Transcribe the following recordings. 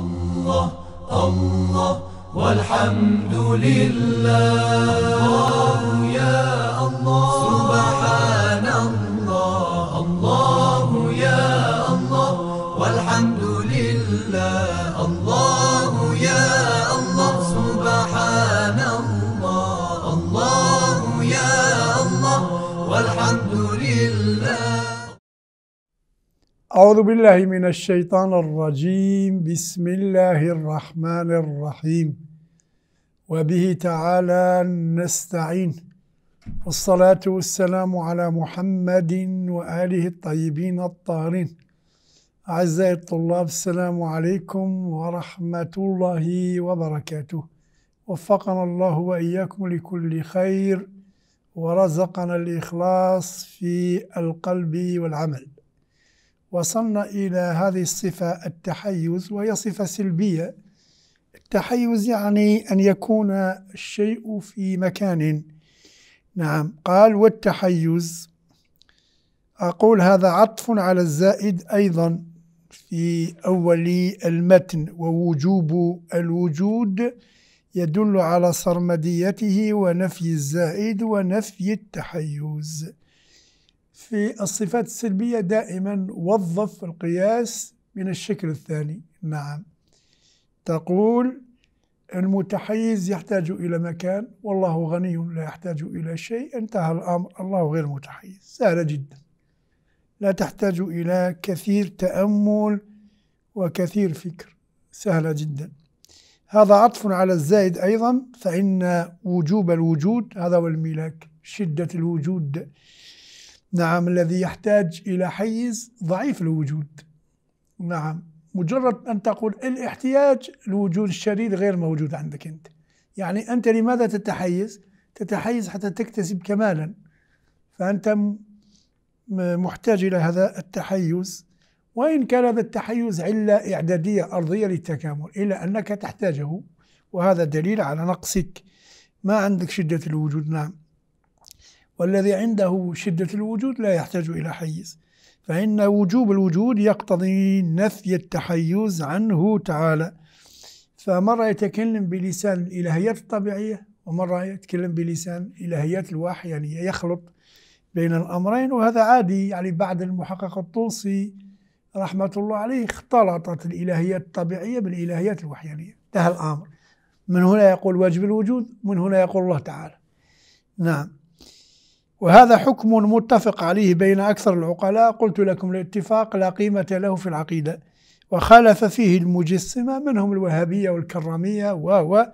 الله الله والحمد لله الله يا الله أعوذ بالله من الشيطان الرجيم بسم الله الرحمن الرحيم وبه تعالى نستعين والصلاة والسلام على محمد وآله الطيبين الطاهرين أعزائي الطلاب السلام عليكم ورحمة الله وبركاته وفقنا الله وإياكم لكل خير ورزقنا الإخلاص في القلب والعمل وصلنا إلى هذه الصفة التحيز وهي صفة سلبية التحيز يعني أن يكون الشيء في مكان نعم قال والتحيز أقول هذا عطف على الزائد أيضا في أول المتن ووجوب الوجود يدل على صرمديته ونفي الزائد ونفي التحيز في الصفات السلبية دائما وظف القياس من الشكل الثاني نعم تقول المتحيز يحتاج إلى مكان والله غني لا يحتاج إلى شيء انتهى الأمر الله غير متحيز سهلة جدا لا تحتاج إلى كثير تأمل وكثير فكر سهلة جدا هذا عطف على الزائد أيضا فإن وجوب الوجود هذا هو الملاك شدة الوجود نعم الذي يحتاج إلى حيز ضعيف الوجود نعم مجرد أن تقول الاحتياج الوجود الشديد غير موجود عندك أنت يعني أنت لماذا تتحيز؟ تتحيز حتى تكتسب كمالا فأنت محتاج إلى هذا التحيز وإن كان هذا التحيز علة إعدادية أرضية للتكامل إلا أنك تحتاجه وهذا دليل على نقصك ما عندك شدة الوجود نعم والذي عنده شدة الوجود لا يحتاج إلى حيز فإن وجوب الوجود يقتضي نفي التحيز عنه تعالى فمرة يتكلم بلسان الإلهيات الطبيعية ومرة يتكلم بلسان إلهيات الوحي يعني يخلط بين الأمرين وهذا عادي يعني بعد المحقق الطوسي رحمة الله عليه اختلطت الإلهيات الطبيعية بالإلهيات الوحيانية انتهى الأمر من هنا يقول واجب الوجود من هنا يقول الله تعالى نعم وهذا حكم متفق عليه بين أكثر العقلاء قلت لكم الاتفاق لا قيمة له في العقيدة وخالف فيه المجسمة منهم الوهابية والكرامية و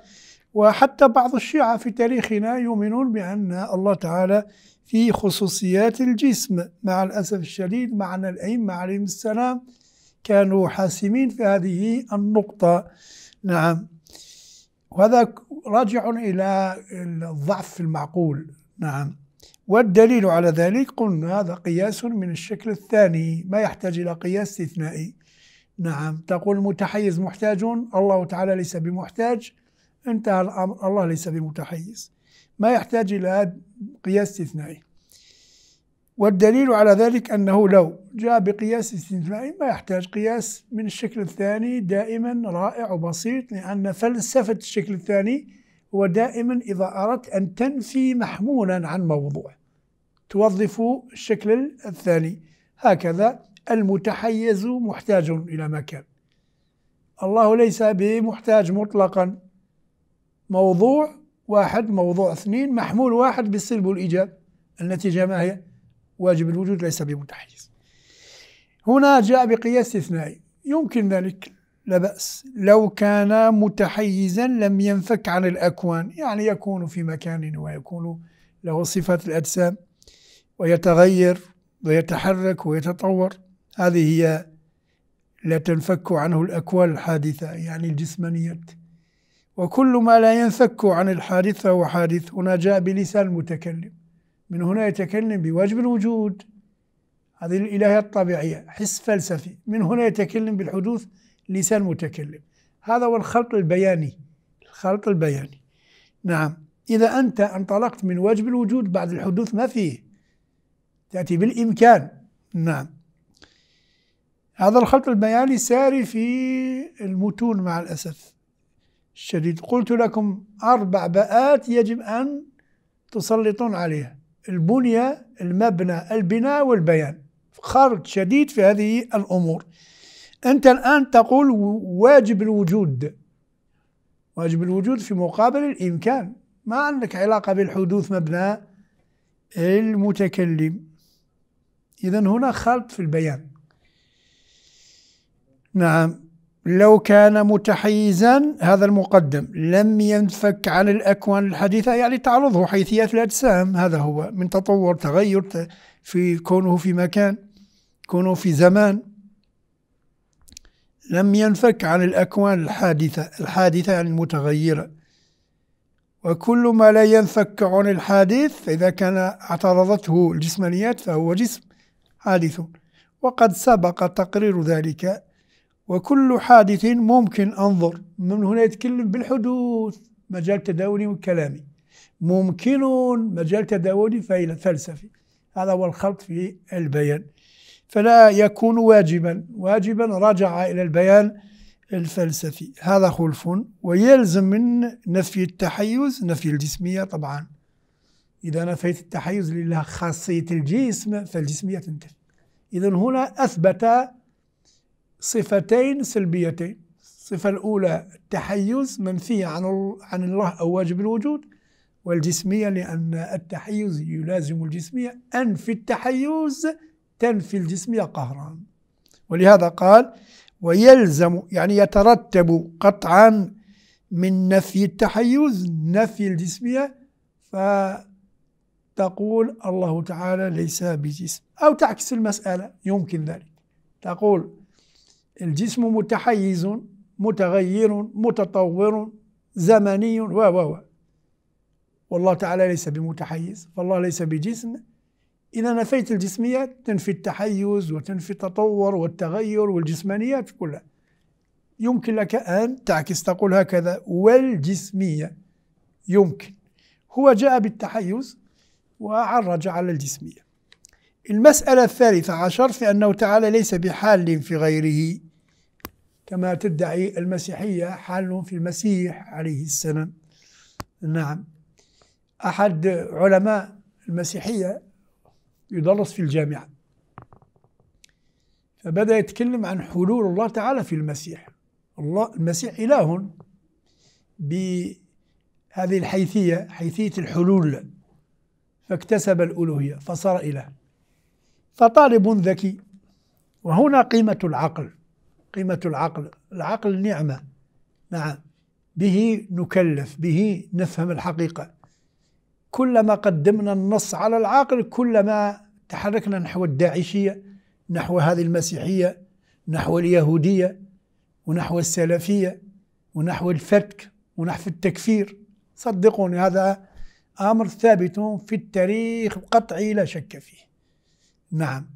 وحتى بعض الشيعة في تاريخنا يؤمنون بأن الله تعالى في خصوصيات الجسم مع الأسف الشديد معنا الأئمة عليهم السلام كانوا حاسمين في هذه النقطة نعم وهذا راجع إلى الضعف المعقول نعم والدليل على ذلك قلنا هذا قياس من الشكل الثاني ما يحتاج إلى قياس استثنائي نعم تقول متحيز محتاج الله تعالى ليس بمحتاج انتهى الأمر الله ليس بمتحيز ما يحتاج إلى قياس استثنائي والدليل على ذلك أنه لو جاء بقياس استثنائي ما يحتاج قياس من الشكل الثاني دائما رائع وبسيط لأن فلسفة الشكل الثاني ودائما إذا أردت أن تنفي محمولا عن موضوع توظف الشكل الثاني هكذا المتحيز محتاج إلى مكان الله ليس بمحتاج مطلقا موضوع واحد موضوع اثنين محمول واحد بالسلب والإيجاب النتيجة ما هي واجب الوجود ليس بمتحيز هنا جاء بقياس استثنائي يمكن ذلك لا بأس لو كان متحيزا لم ينفك عن الأكوان يعني يكون في مكان ويكون له صفة الأجسام ويتغير ويتحرك ويتطور هذه هي لا تنفك عنه الأكوان الحادثة يعني الجسمانية وكل ما لا ينفك عن الحادثة وحادث حادث هنا جاء بلسان المتكلم من هنا يتكلم بواجب الوجود هذه الإلهية الطبيعية حس فلسفي من هنا يتكلم بالحدوث لسان متكلم هذا هو الخلط البياني الخلط البياني نعم إذا أنت انطلقت من واجب الوجود بعد الحدوث ما فيه تأتي بالإمكان نعم هذا الخلط البياني ساري في المتون مع الأسف الشديد قلت لكم أربع بآت يجب أن تسلطون عليها البنية المبنى البناء والبيان خرج شديد في هذه الأمور أنت الآن تقول واجب الوجود واجب الوجود في مقابل الإمكان ما عندك علاقة بالحدوث مبنى المتكلم إذا هنا خلط في البيان نعم لو كان متحيزا هذا المقدم لم ينفك عن الأكوان الحديثة يعني تعرضه حيثيات الأجسام هذا هو من تطور تغير في كونه في مكان كونه في زمان لم ينفك عن الأكوان الحادثة الحادثة عن يعني المتغيرة وكل ما لا ينفك عن الحادث إذا كان اعترضته الجسمانيات فهو جسم حادث وقد سبق تقرير ذلك وكل حادث ممكن أنظر من هنا يتكلم بالحدوث مجال تداولي وكلامي ممكن مجال تداولي فلسفي هذا هو الخلط في البيان فلا يكون واجبا واجبا رجع إلى البيان الفلسفي هذا خلف ويلزم من نفي التحيز نفي الجسمية طبعا إذا نفيت التحيز لله خاصية الجسم فالجسمية تنتهي إذا هنا أثبت صفتين سلبيتين الصفة الأولى التحيز منفية عن عن الله أو واجب الوجود والجسمية لأن التحيز يلازم الجسمية أنفي التحيز تنفي الجسمية قهرا ولهذا قال ويلزم يعني يترتب قطعا من نفي التحيز نفي الجسمية فتقول الله تعالى ليس بجسم أو تعكس المسألة يمكن ذلك تقول الجسم متحيز متغير متطور زمني و و و والله تعالى ليس بمتحيز فالله ليس بجسم إذا نفيت الجسميات تنفي التحيز وتنفي التطور والتغير والجسمانيات كلها يمكن لك أن تعكس تقول هكذا والجسمية يمكن هو جاء بالتحيز وعرج على الجسمية المسألة الثالثة عشر في أنه تعالى ليس بحال في غيره كما تدعي المسيحية حال في المسيح عليه السلام نعم أحد علماء المسيحية يدرس في الجامعة فبدأ يتكلم عن حلول الله تعالى في المسيح الله المسيح إله بهذه الحيثية حيثية الحلول فاكتسب الألوهية فصار إله فطالب ذكي وهنا قيمة العقل قيمة العقل العقل نعمة نعم به نكلف به نفهم الحقيقة كلما قدمنا النص على العاقل كلما تحركنا نحو الداعشية نحو هذه المسيحية نحو اليهودية ونحو السلفية ونحو الفتك ونحو التكفير صدقوني هذا أمر ثابت في التاريخ قطعي لا شك فيه نعم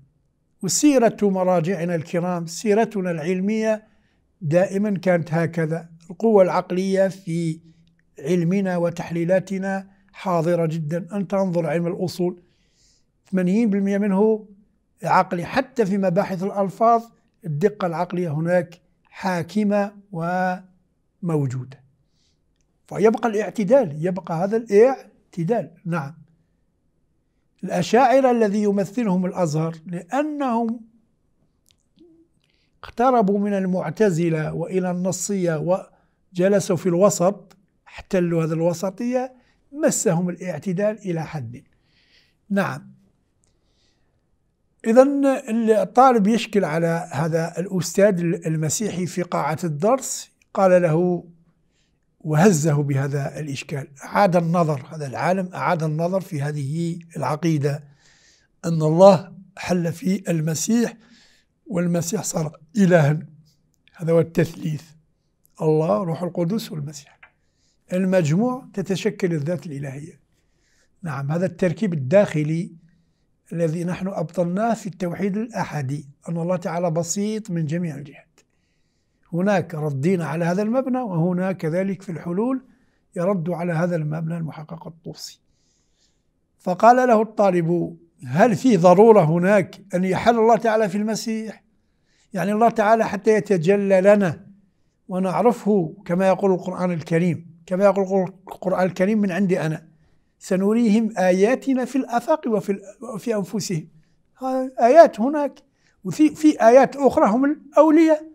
وسيرة مراجعنا الكرام سيرتنا العلمية دائما كانت هكذا القوة العقلية في علمنا وتحليلاتنا حاضرة جدا أن تنظر علم الأصول 80% منه عقلي حتى في مباحث الألفاظ الدقة العقلية هناك حاكمة وموجودة فيبقى الاعتدال يبقى هذا الاعتدال نعم الأشاعرة الذي يمثلهم الأزهر لأنهم اقتربوا من المعتزلة وإلى النصية وجلسوا في الوسط احتلوا هذه الوسطية مسهم الاعتدال إلى حد نعم إذا الطالب يشكل على هذا الأستاذ المسيحي في قاعة الدرس قال له وهزه بهذا الإشكال أعاد النظر هذا العالم أعاد النظر في هذه العقيدة أن الله حل في المسيح والمسيح صار إلها هذا هو التثليث الله روح القدس والمسيح المجموع تتشكل الذات الإلهية نعم هذا التركيب الداخلي الذي نحن أبطلناه في التوحيد الأحدي أن الله تعالى بسيط من جميع الجهات هناك ردينا على هذا المبنى وهنا كذلك في الحلول يرد على هذا المبنى المحقق الطوسي فقال له الطالب هل في ضرورة هناك أن يحل الله تعالى في المسيح يعني الله تعالى حتى يتجلى لنا ونعرفه كما يقول القرآن الكريم كما يقول القرآن الكريم من عندي أنا سنريهم آياتنا في الآفاق وفي, وفي أنفسهم آيات هناك وفي في آيات أخرى هم الأولياء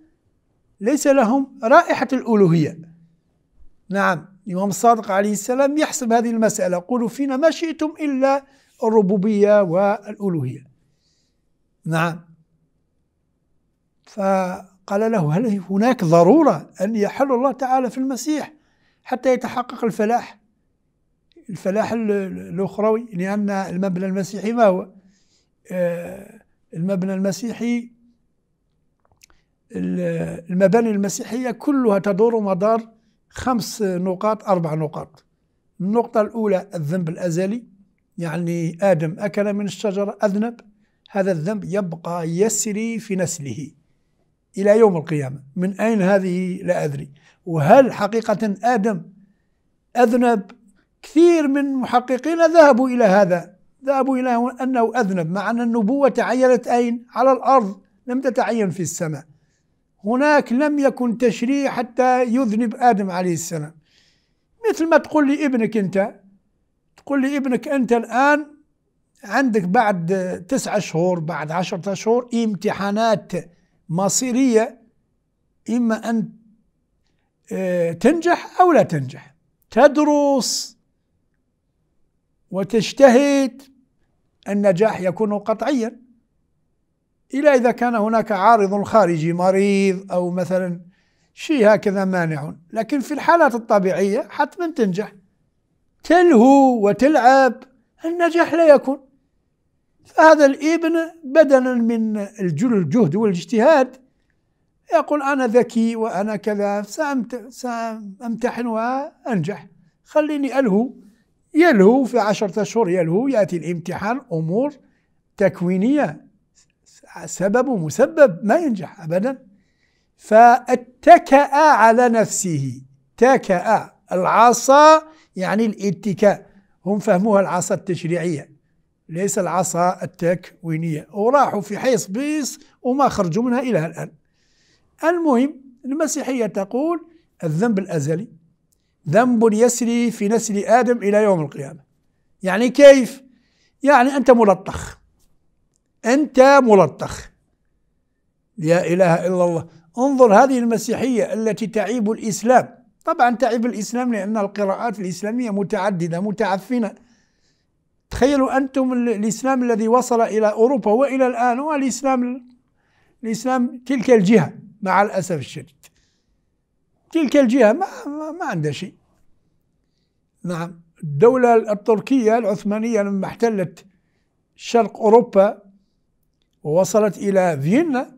ليس لهم رائحة الألوهية نعم الإمام الصادق عليه السلام يحسب هذه المسألة قولوا فينا ما شئتم إلا الربوبية والألوهية نعم فقال له هل هناك ضرورة أن يحل الله تعالى في المسيح حتى يتحقق الفلاح الفلاح الأخروي لأن المبنى المسيحي ما هو آه، المبنى المسيحي المباني المسيحية كلها تدور مدار خمس نقاط أربع نقاط النقطة الأولى الذنب الأزلي يعني آدم أكل من الشجرة أذنب هذا الذنب يبقى يسري في نسله إلى يوم القيامة من أين هذه لا أدري وهل حقيقة آدم أذنب كثير من محققين ذهبوا إلى هذا ذهبوا إلى أنه أذنب مع أن النبوة تعينت أين على الأرض لم تتعين في السماء هناك لم يكن تشريع حتى يذنب آدم عليه السلام مثل ما تقول لابنك أنت تقول لابنك أنت الآن عندك بعد تسعة شهور بعد عشرة شهور امتحانات مصيرية إما أن آه، تنجح أو لا تنجح تدرس وتجتهد النجاح يكون قطعيا إلى إذا كان هناك عارض خارجي مريض أو مثلا شيء هكذا مانع لكن في الحالات الطبيعية حتما تنجح تلهو وتلعب النجاح لا يكون فهذا الابن بدلا من الجهد والاجتهاد يقول أنا ذكي وأنا كذا سأمتحن وأنجح خليني ألهو يلهو في عشرة أشهر يلهو يأتي الامتحان أمور تكوينية سبب مسبب ما ينجح أبدا فاتكأ على نفسه تكأ العصا يعني الاتكاء هم فهموها العصا التشريعية ليس العصا التكوينية وراحوا في حيص بيص وما خرجوا منها إلى الآن المهم المسيحية تقول الذنب الأزلي ذنب يسري في نسل آدم إلى يوم القيامة يعني كيف؟ يعني أنت ملطخ أنت ملطخ يا إله إلا الله انظر هذه المسيحية التي تعيب الإسلام طبعا تعيب الإسلام لأن القراءات الإسلامية متعددة متعفنة تخيلوا أنتم الإسلام الذي وصل إلى أوروبا وإلى الآن هو الإسلام الإسلام تلك الجهة مع الأسف الشديد تلك الجهة ما, ما, ما عندها شيء نعم الدولة التركية العثمانية لما احتلت شرق أوروبا ووصلت إلى فيينا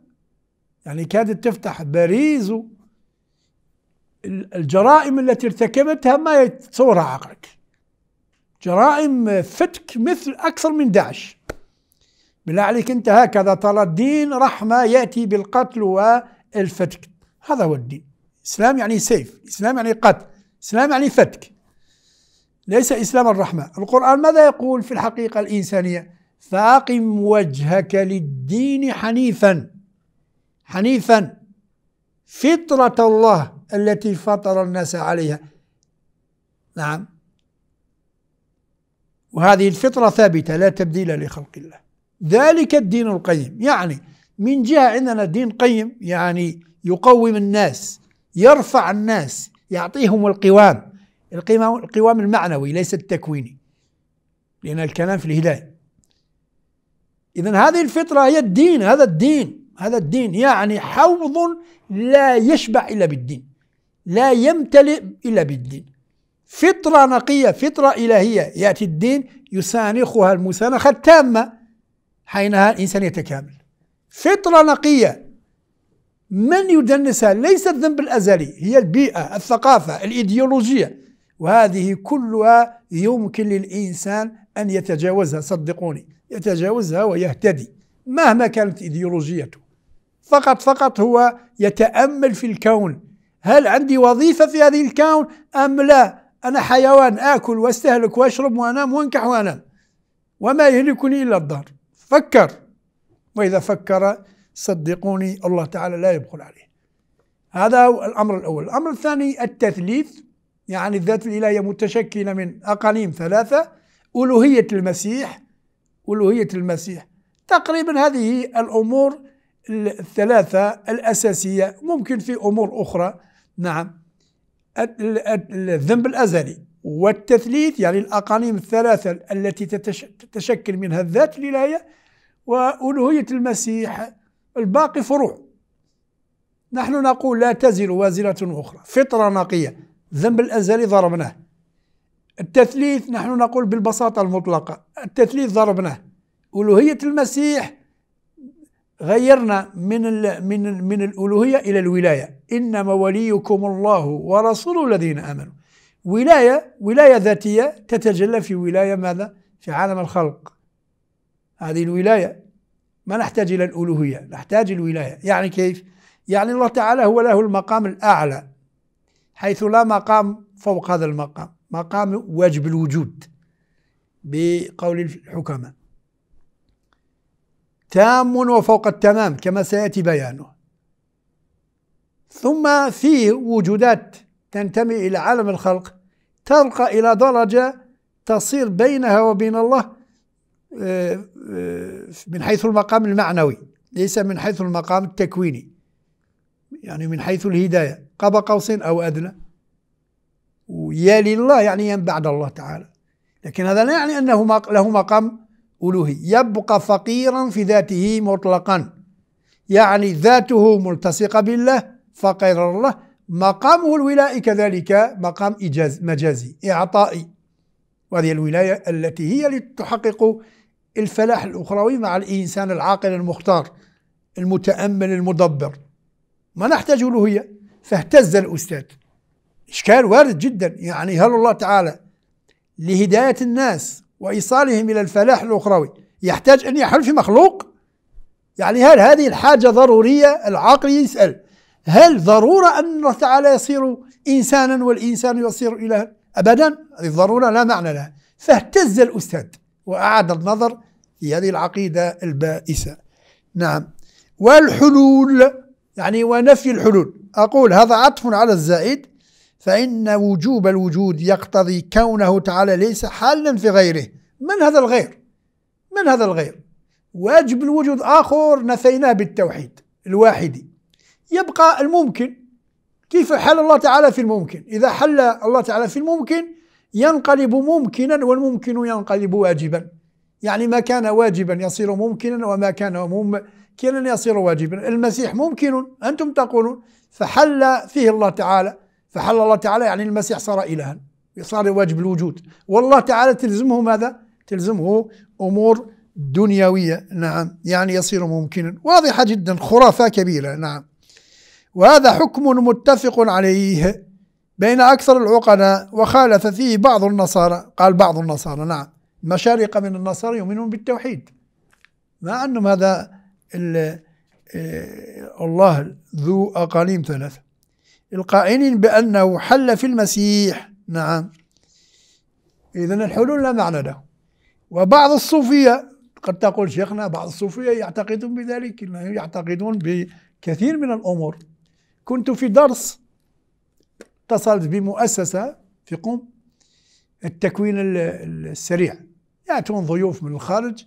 يعني كادت تفتح باريس الجرائم التي ارتكبتها ما يتصورها عقلك جرائم فتك مثل أكثر من داعش بالله عليك أنت هكذا ترى الدين رحمة يأتي بالقتل و الفتك هذا هو الدين الإسلام يعني سيف الإسلام يعني قتل الإسلام يعني فتك ليس إسلام الرحمة القرآن ماذا يقول في الحقيقة الإنسانية فأقم وجهك للدين حنيفا حنيفا فطرة الله التي فطر الناس عليها نعم وهذه الفطرة ثابتة لا تبديل لخلق الله ذلك الدين القيم يعني من جهة عندنا دين قيم يعني يقوم الناس يرفع الناس يعطيهم القوام القوام المعنوي ليس التكويني لأن الكلام في الهداية إذا هذه الفطرة هي الدين هذا الدين هذا الدين يعني حوض لا يشبع إلا بالدين لا يمتلئ إلا بالدين فطرة نقية فطرة إلهية يأتي الدين يسانخها المسانخة التامة حينها الإنسان يتكامل فطرة نقية من يدنسها ليس الذنب الأزلي هي البيئة الثقافة الإيديولوجية وهذه كلها يمكن للإنسان أن يتجاوزها صدقوني يتجاوزها ويهتدي مهما كانت إيديولوجيته فقط فقط هو يتأمل في الكون هل عندي وظيفة في هذه الكون أم لا أنا حيوان آكل واستهلك وأشرب وأنام وأنكح وأنام وما يهلكني إلا الدار فكر وإذا فكر صدقوني الله تعالى لا يبخل عليه هذا هو الأمر الأول الأمر الثاني التثليث يعني الذات الإلهية متشكلة من أقانيم ثلاثة ألوهية المسيح ألوهية المسيح تقريبا هذه الأمور الثلاثة الأساسية ممكن في أمور أخرى نعم الذنب الأزلي والتثليث يعني الأقانيم الثلاثة التي تتشكل منها الذات الإلهية وألوهية المسيح الباقي فروع نحن نقول لا تزل وازرة أخرى فطرة نقية ذنب الأزلي ضربناه التثليث نحن نقول بالبساطة المطلقة التثليث ضربناه ألوهية المسيح غيرنا من الـ من الـ من الألوهية إلى الولاية إنما وليكم الله ورسوله الذين آمنوا ولاية ولاية ذاتية تتجلى في ولاية ماذا؟ في عالم الخلق هذه الولاية ما نحتاج إلى الألوهية نحتاج الولاية يعني كيف؟ يعني الله تعالى هو له المقام الأعلى حيث لا مقام فوق هذا المقام مقام واجب الوجود بقول الحكماء تام وفوق التمام كما سيأتي بيانه ثم فيه وجودات تنتمي إلى عالم الخلق ترقى إلى درجة تصير بينها وبين الله آه، آه، من حيث المقام المعنوي ليس من حيث المقام التكويني يعني من حيث الهداية قاب قوس أو أدنى ويالي الله يعني بعد الله تعالى لكن هذا لا يعني أنه له مقام ألوهي يبقى فقيرا في ذاته مطلقا يعني ذاته ملتصقة بالله فقير الله مقامه الولائي كذلك مقام إجاز مجازي إعطائي وهذه الولاية التي هي لتحقق الفلاح الأخروي مع الإنسان العاقل المختار المتأمل المدبر ما نحتاج ألوهية فاهتز الأستاذ إشكال وارد جدا يعني هل الله تعالى لهداية الناس وإيصالهم إلى الفلاح الأخروي يحتاج أن يحل في مخلوق يعني هل هذه الحاجة ضرورية العاقل يسأل هل ضرورة أن الله تعالى يصير إنسانا والإنسان يصير إلها أبدا هذه الضرورة لا معنى لها فاهتز الأستاذ وأعاد النظر هذه العقيدة البائسة نعم والحلول يعني ونفي الحلول أقول هذا عطف على الزائد فإن وجوب الوجود يقتضي كونه تعالى ليس حالا في غيره من هذا الغير؟ من هذا الغير؟ واجب الوجود آخر نفيناه بالتوحيد الواحد يبقى الممكن كيف حل الله تعالى في الممكن إذا حل الله تعالى في الممكن ينقلب ممكنا والممكن ينقلب واجبا يعني ما كان واجبا يصير ممكنا وما كان ممكنا يصير واجبا المسيح ممكن أنتم تقولون فحل فيه الله تعالى فحل الله تعالى يعني المسيح صار إلها صار واجب الوجود والله تعالى تلزمه ماذا؟ تلزمه أمور دنيوية نعم يعني يصير ممكنا واضحة جدا خرافة كبيرة نعم وهذا حكم متفق عليه بين أكثر العقلاء وخالف فيه بعض النصارى قال بعض النصارى نعم المشارقة من النصارى يؤمنون بالتوحيد مع أنهم هذا آه، الله ذو أقاليم ثلاثة القائلين بأنه حل في المسيح نعم إذا الحلول لا معنى له وبعض الصوفية قد تقول شيخنا بعض الصوفية يعتقدون بذلك يعتقدون بكثير من الأمور كنت في درس اتصلت بمؤسسة في قم التكوين السريع يأتون ضيوف من الخارج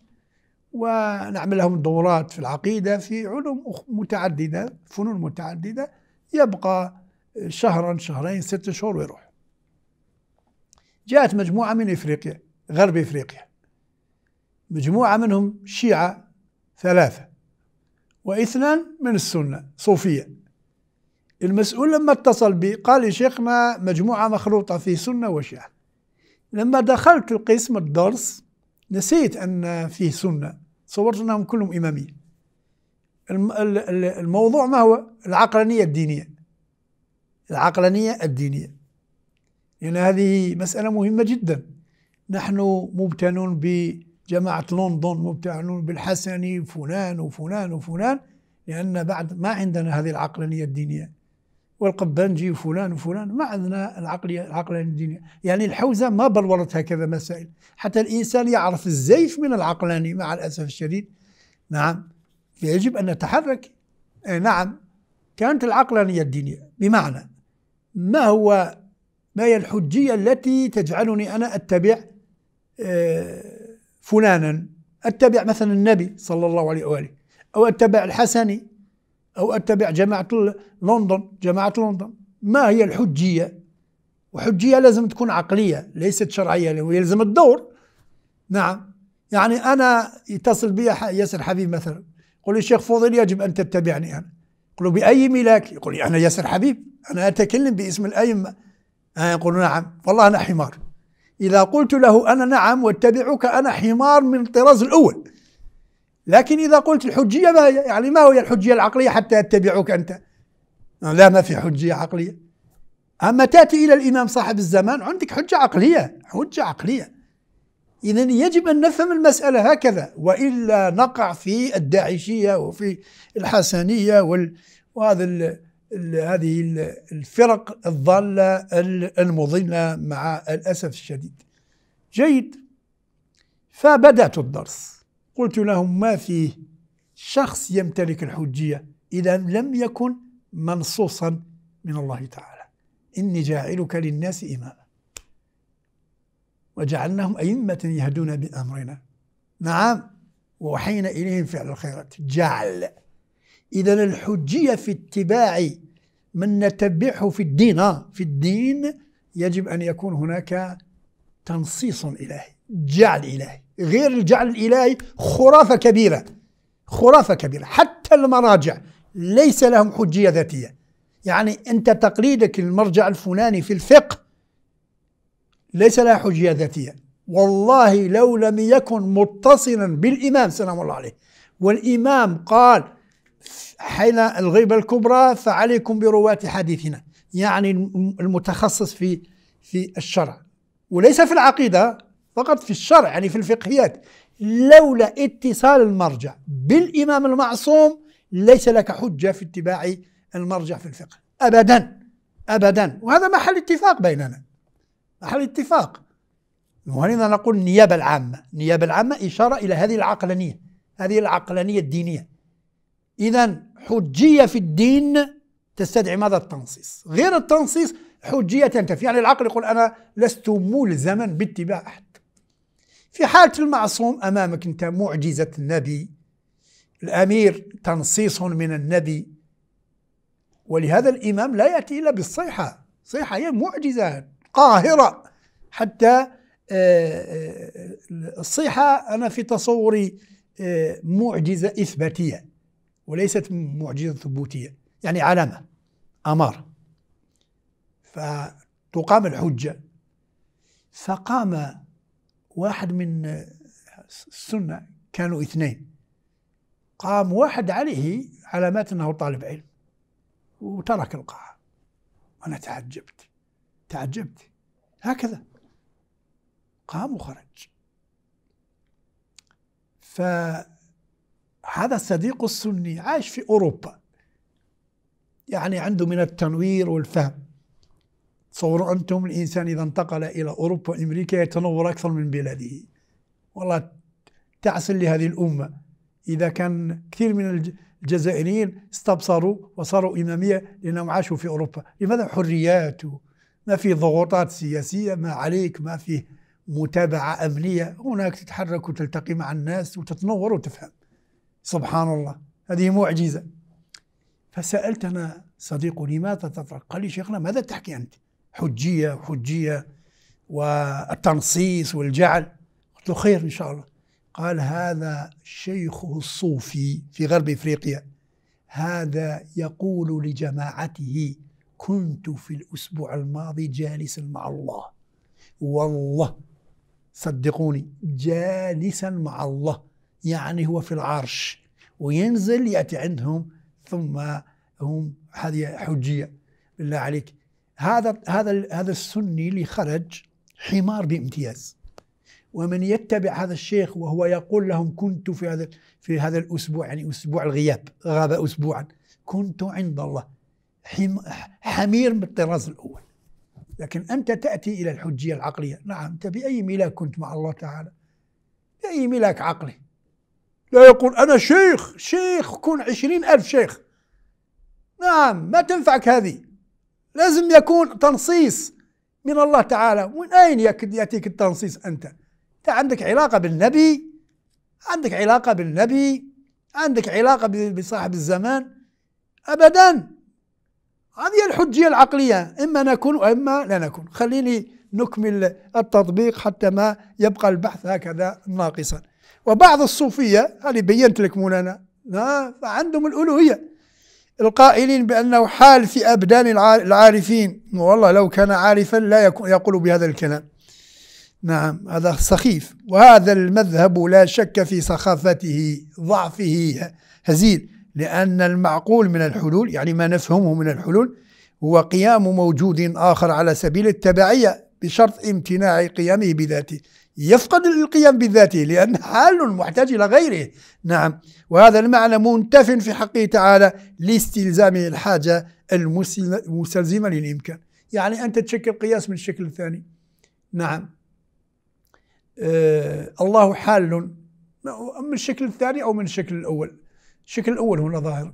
ونعمل لهم دورات في العقيدة في علوم متعددة فنون متعددة يبقى شهرا شهرين ستة شهور ويروح جاءت مجموعة من إفريقيا غرب إفريقيا مجموعة منهم شيعة ثلاثة واثنان من السنة صوفية المسؤول لما اتصل بي قال لي شيخنا مجموعة مخلوطة في سنة وشيعة لما دخلت القسم الدرس نسيت أن فيه سنة تصورت أنهم كلهم إمامية الموضوع ما هو العقلانية الدينية العقلانية الدينية لأن يعني هذه مسألة مهمة جدا نحن مبتنون بجماعة لندن مبتنون بالحسني فلان وفلان وفلان لأن بعد ما عندنا هذه العقلانية الدينية جي وفلان وفلان ما عندنا العقليه العقلانيه الدينيه يعني الحوزه ما بلورت هكذا مسائل حتى الانسان يعرف الزيف من العقلاني مع الاسف الشديد نعم يجب ان نتحرك نعم كانت العقلانيه الدينيه بمعنى ما هو ما هي الحجيه التي تجعلني انا اتبع آه، فلانا اتبع مثلا النبي صلى الله عليه واله او اتبع الحسني أو أتبع جماعة لندن جماعة لندن ما هي الحجية وحجية لازم تكون عقلية ليست شرعية ويلزم الدور نعم يعني أنا يتصل بي ياسر حبيب مثلا يقول لي الشيخ فضل يجب أن تتبعني أنا يقول له بأي ملاك يقول لي أنا ياسر حبيب أنا أتكلم باسم الأئمة أنا آه، يقول نعم والله أنا حمار إذا قلت له أنا نعم واتبعك أنا حمار من الطراز الأول لكن إذا قلت الحجية ما هي يعني ما هي الحجية العقلية حتى يتبعوك أنت لا ما في حجية عقلية أما تأتي إلى الإمام صاحب الزمان عندك حجة عقلية حجة عقلية إذا يجب أن نفهم المسألة هكذا وإلا نقع في الداعشية وفي الحسنية وال... وهذا ال... ال... هذه الفرق الضالة المضلة مع الأسف الشديد جيد فبدأت الدرس قلت لهم ما فيه شخص يمتلك الحجية إذا لم يكن منصوصا من الله تعالى إني جاعلك للناس إماما وجعلناهم أئمة يهدون بأمرنا نعم ووحينا إليهم فعل الخيرات جعل إذا الحجية في اتباع من نتبعه في الدين آه، في الدين يجب أن يكون هناك تنصيص إلهي جعل إلهي غير الجعل الإلهي خرافة كبيرة خرافة كبيرة حتى المراجع ليس لهم حجية ذاتية يعني أنت تقليدك المرجع الفلاني في الفقه ليس لها حجية ذاتية والله لو لم يكن متصلا بالإمام سلام الله عليه والإمام قال حين الغيبة الكبرى فعليكم برواة حديثنا يعني المتخصص في في الشرع وليس في العقيدة فقط في الشرع يعني في الفقهيات لولا اتصال المرجع بالإمام المعصوم ليس لك حجة في اتباع المرجع في الفقه أبدا أبدا وهذا محل اتفاق بيننا محل اتفاق وهنا نقول النيابة العامة النيابة العامة إشارة إلى هذه العقلانية هذه العقلانية الدينية إذا حجية في الدين تستدعي ماذا التنصيص غير التنصيص حجية تنتفي يعني العقل يقول أنا لست ملزما باتباع أحد في حالة المعصوم أمامك أنت معجزة النبي الأمير تنصيص من النبي ولهذا الإمام لا يأتي إلا بالصيحة صيحة هي معجزة قاهرة حتى آه، آه، الصيحة أنا في تصوري آه، معجزة إثباتية وليست معجزة ثبوتية يعني علامة أمارة فتقام الحجة فقام واحد من السنة كانوا اثنين قام واحد عليه علامات أنه طالب علم وترك القاعة أنا تعجبت تعجبت هكذا قام وخرج فهذا الصديق السني عايش في أوروبا يعني عنده من التنوير والفهم تصوروا أنتم الإنسان إذا انتقل إلى أوروبا وأمريكا يتنور أكثر من بلاده والله تعسل لهذه الأمة إذا كان كثير من الجزائريين استبصروا وصاروا إمامية لأنهم عاشوا في أوروبا لماذا حريات ما في ضغوطات سياسية ما عليك ما في متابعة أمنية هناك تتحرك وتلتقي مع الناس وتتنور وتفهم سبحان الله هذه معجزة فسألت أنا صديق لماذا تترك قال لي شيخنا ماذا تحكي أنت حجيه وحجيه والتنصيص والجعل قلت له خير ان شاء الله قال هذا شيخه الصوفي في غرب افريقيا هذا يقول لجماعته كنت في الاسبوع الماضي جالسا مع الله والله صدقوني جالسا مع الله يعني هو في العرش وينزل ياتي عندهم ثم هم هذه حجيه بالله عليك هذا هذا هذا السني اللي خرج حمار بامتياز ومن يتبع هذا الشيخ وهو يقول لهم كنت في هذا في هذا الاسبوع يعني اسبوع الغياب غاب اسبوعا كنت عند الله حمير بالطراز الاول لكن انت تاتي الى الحجيه العقليه نعم انت باي ملاك كنت مع الله تعالى باي ملاك عقلي لا يقول انا شيخ شيخ كن عشرين الف شيخ نعم ما تنفعك هذه لازم يكون تنصيص من الله تعالى من أين يأتيك التنصيص أنت أنت عندك علاقة بالنبي عندك علاقة بالنبي عندك علاقة بصاحب الزمان أبدا هذه الحجية العقلية إما نكون وإما لا نكون خليني نكمل التطبيق حتى ما يبقى البحث هكذا ناقصا وبعض الصوفية هذه بينت لك أنا عندهم الألوهية القائلين بأنه حال في أبدان العارفين والله لو كان عارفا لا يقول بهذا الكلام نعم هذا سخيف وهذا المذهب لا شك في سخافته ضعفه هزيل لأن المعقول من الحلول يعني ما نفهمه من الحلول هو قيام موجود آخر على سبيل التبعية بشرط امتناع قيامه بذاته يفقد القيام بذاته لأن حال محتاج إلى غيره نعم وهذا المعنى منتف في حقه تعالى لاستلزامه الحاجة المستلزمة للإمكان يعني أنت تشكل قياس من الشكل الثاني نعم آه الله حال من الشكل الثاني أو من الشكل الأول الشكل الأول هنا ظاهر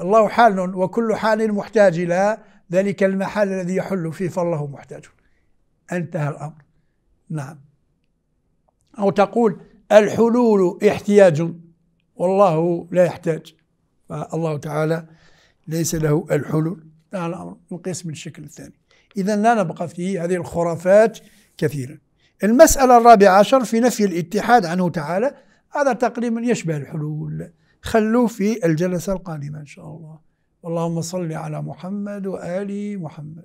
الله حال وكل حال محتاج إلى ذلك المحال الذي يحل فيه فالله محتاج انتهى الأمر نعم أو تقول الحلول احتياج والله لا يحتاج فالله تعالى ليس له الحلول هذا الأمر من بالشكل الثاني إذا لا نبقى في هذه الخرافات كثيرا المسألة الرابعة عشر في نفي الاتحاد عنه تعالى هذا تقريبا يشبه الحلول خلوه في الجلسة القادمة إن شاء الله اللهم صل على محمد وآل محمد